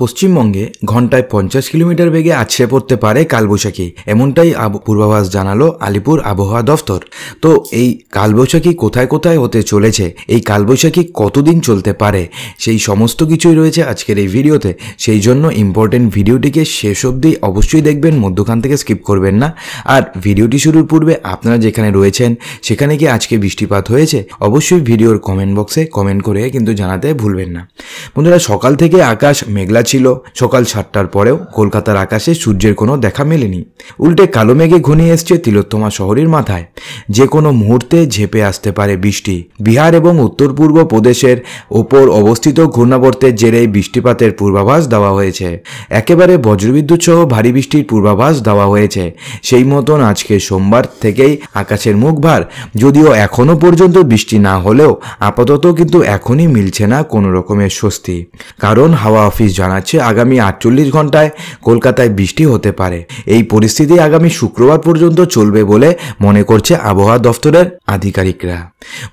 পশ্চিমবঙ্গে ঘন্টায় পঞ্চাশ কিলোমিটার বেগে আছড়ে পড়তে পারে কালবৈশাখী এমনটাই পূর্বাভাস জানালো আলিপুর আবহাওয়া দফতর তো এই কালবৈশাখী কোথায় কোথায় হতে চলেছে এই কালবৈশাখী কতদিন চলতে পারে সেই সমস্ত কিছুই রয়েছে আজকের এই ভিডিওতে সেই জন্য ইম্পর্টেন্ট ভিডিওটিকে শেষ অবধি অবশ্যই দেখবেন মধ্যখান থেকে স্কিপ করবেন না আর ভিডিওটি শুরুর পূর্বে আপনারা যেখানে রয়েছেন সেখানে কি আজকে বৃষ্টিপাত হয়েছে অবশ্যই ভিডিওর কমেন্ট বক্সে কমেন্ট করে কিন্তু জানাতে ভুলবেন না বন্ধুরা সকাল থেকে আকাশ মেঘলা ছিল সকাল সাতটার পরেও কলকাতার আকাশে সূর্যের কোনো দেখা মেলেনি উল্টে কালো মেঘে ঘনিয়ে এসছে তিলোত্তমা শহরের মাথায় যে কোনো মুহূর্তে ঝেপে আসতে পারে বৃষ্টি বিহার এবং উত্তর পূর্ব প্রদেশের ওপর অবস্থিত ঘূর্ণাবর্তের জেরে বৃষ্টিপাতের পূর্বাভাস দেওয়া হয়েছে একেবারে বজ্রবিদ্যুৎ সহ ভারী বৃষ্টির পূর্বাভাস দেওয়া হয়েছে সেই মতন আজকে সোমবার থেকেই আকাশের মুখ ভার যদিও এখনও পর্যন্ত বৃষ্টি না হলেও আপাতত কিন্তু এখনই মিলছে না কোনো রকমের স্বস্তি কারণ হাওয়া অফিস জানা জানাচ্ছে আগামী আটচল্লিশ ঘন্টায় কলকাতায় বৃষ্টি হতে পারে এই পরিস্থিতি আগামী শুক্রবার পর্যন্ত চলবে বলে মনে করছে আবহাওয়া দফতরের আধিকারিকরা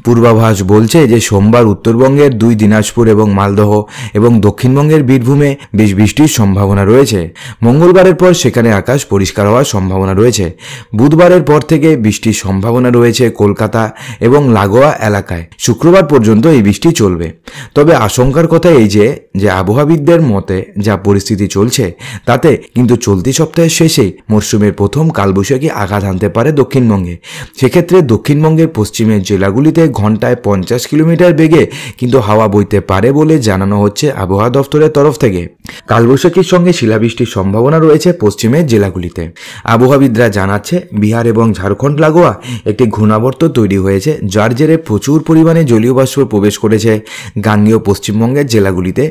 পূর্বাভাস বলছে যে সোমবার উত্তরবঙ্গের দুই দিনাজপুর এবং মালদহ এবং দক্ষিণবঙ্গের বীরভূমে বেশ বৃষ্টির সম্ভাবনা রয়েছে মঙ্গলবারের পর সেখানে আকাশ পরিষ্কার হওয়ার সম্ভাবনা রয়েছে বুধবারের পর থেকে বৃষ্টির সম্ভাবনা রয়েছে কলকাতা এবং লাগোয়া এলাকায় শুক্রবার পর্যন্ত এই বৃষ্টি চলবে তবে আশঙ্কার কথা এই যে যে আবহাওয়াবিদদের মত মতে যা পরিস্থিতি চলছে তাতে কিন্তু চলতি সপ্তাহের শেষে মরশুমের প্রথম কালবৈশাখী আঘাত হানতে পারে দক্ষিণবঙ্গে সেক্ষেত্রে দক্ষিণবঙ্গের পশ্চিমের জেলাগুলিতে ঘন্টায় পঞ্চাশ কিলোমিটার বেগে কিন্তু হাওয়া বইতে পারে বলে জানানো হচ্ছে আবহাওয়া দপ্তরের তরফ থেকে কালবৈশাখীর সঙ্গে শিলাবৃষ্টির সম্ভাবনা রয়েছে পশ্চিমের জেলাগুলিতে আবহাওয়াবিদরা জানাচ্ছে বিহার এবং ঝাড়খণ্ড লাগোয়া একটি ঘূর্ণাবর্ত তৈরি হয়েছে যার জেরে প্রচুর পরিমাণে জলীয় বাষ্প প্রবেশ করেছে গাঙ্গীয় পশ্চিমবঙ্গের জেলাগুলিতে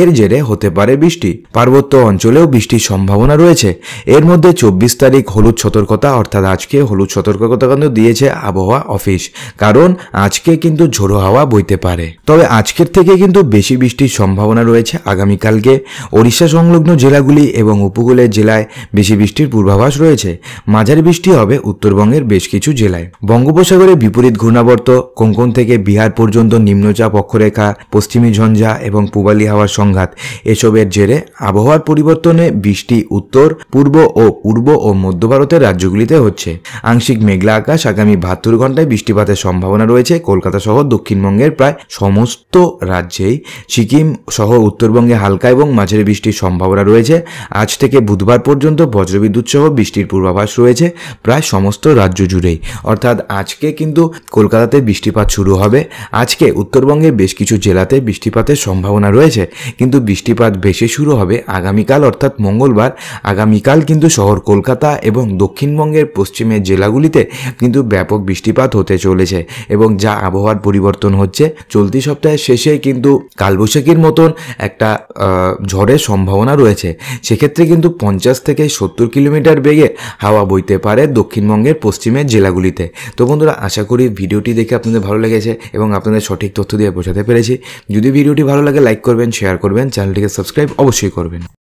এর জেরে হতে পারে পারে বৃষ্টি পার্বত্য অঞ্চলেও বৃষ্টির সম্ভাবনা রয়েছে এর মধ্যে চব্বিশ তারিখ হলুদ সতর্কতা অর্থাৎ আজকে হলুদ সতর্কতা কিন্তু দিয়েছে আবহাওয়া অফিস কারণ আজকে কিন্তু ঝোড়ো হাওয়া বইতে পারে তবে আজকের থেকে কিন্তু বেশি বৃষ্টির সম্ভাবনা রয়েছে আগামীকালকে ওড়িশা সংলগ্ন জেলাগুলি এবং উপকূলের জেলায় বেশি বৃষ্টির পূর্বাভাস রয়েছে মাঝারি বৃষ্টি হবে উত্তরবঙ্গের বেশ কিছু জেলায় বঙ্গোপসাগরে বিপরীত ঘূর্ণাবর্ত কোঙ্কন থেকে বিহার পর্যন্ত নিম্নচাপ অক্ষরেখা পশ্চিমী ঝঞ্ঝা এবং পূবালি হাওয়ার সংঘাত এসব বিক্ষোভের জেরে আবহাওয়ার পরিবর্তনে বৃষ্টি উত্তর পূর্ব ও পূর্ব ও মধ্য ভারতের রাজ্যগুলিতে হচ্ছে আংশিক মেঘলা আকাশ আগামী বাহাত্তর ঘন্টায় বৃষ্টিপাতের সম্ভাবনা রয়েছে কলকাতা সহ দক্ষিণবঙ্গের প্রায় সমস্ত রাজ্যেই সিকিম সহ উত্তরবঙ্গে হালকা এবং মাঝের বৃষ্টির সম্ভাবনা রয়েছে আজ থেকে বুধবার পর্যন্ত বজ্রবিদ্যুৎ সহ বৃষ্টির পূর্বাভাস রয়েছে প্রায় সমস্ত রাজ্য জুড়েই অর্থাৎ আজকে কিন্তু কলকাতাতে বৃষ্টিপাত শুরু হবে আজকে উত্তরবঙ্গে বেশ কিছু জেলাতে বৃষ্টিপাতের সম্ভাবনা রয়েছে কিন্তু বৃষ্টিপাত ভেসে শুরু হবে আগামীকাল অর্থাৎ মঙ্গলবার আগামীকাল কিন্তু শহর কলকাতা এবং দক্ষিণবঙ্গের পশ্চিমের জেলাগুলিতে কিন্তু ব্যাপক বৃষ্টিপাত হতে চলেছে এবং যা আবহাওয়ার পরিবর্তন হচ্ছে চলতি সপ্তাহের শেষে কিন্তু কালবৈশাখীর মতন একটা ঝড়ের সম্ভাবনা রয়েছে সেক্ষেত্রে কিন্তু পঞ্চাশ থেকে সত্তর কিলোমিটার বেগে হাওয়া বইতে পারে দক্ষিণবঙ্গের পশ্চিমের জেলাগুলিতে তো বন্ধুরা আশা করি ভিডিওটি দেখে আপনাদের ভালো লেগেছে এবং আপনাদের সঠিক তথ্য দিয়ে বোঝাতে পেরেছি যদি ভিডিওটি ভালো লাগে লাইক করবেন শেয়ার করবেন চ্যানেলটিকে সাবস্ক্রাইব সাবস্ক্রাইব অবশ্যই করবেন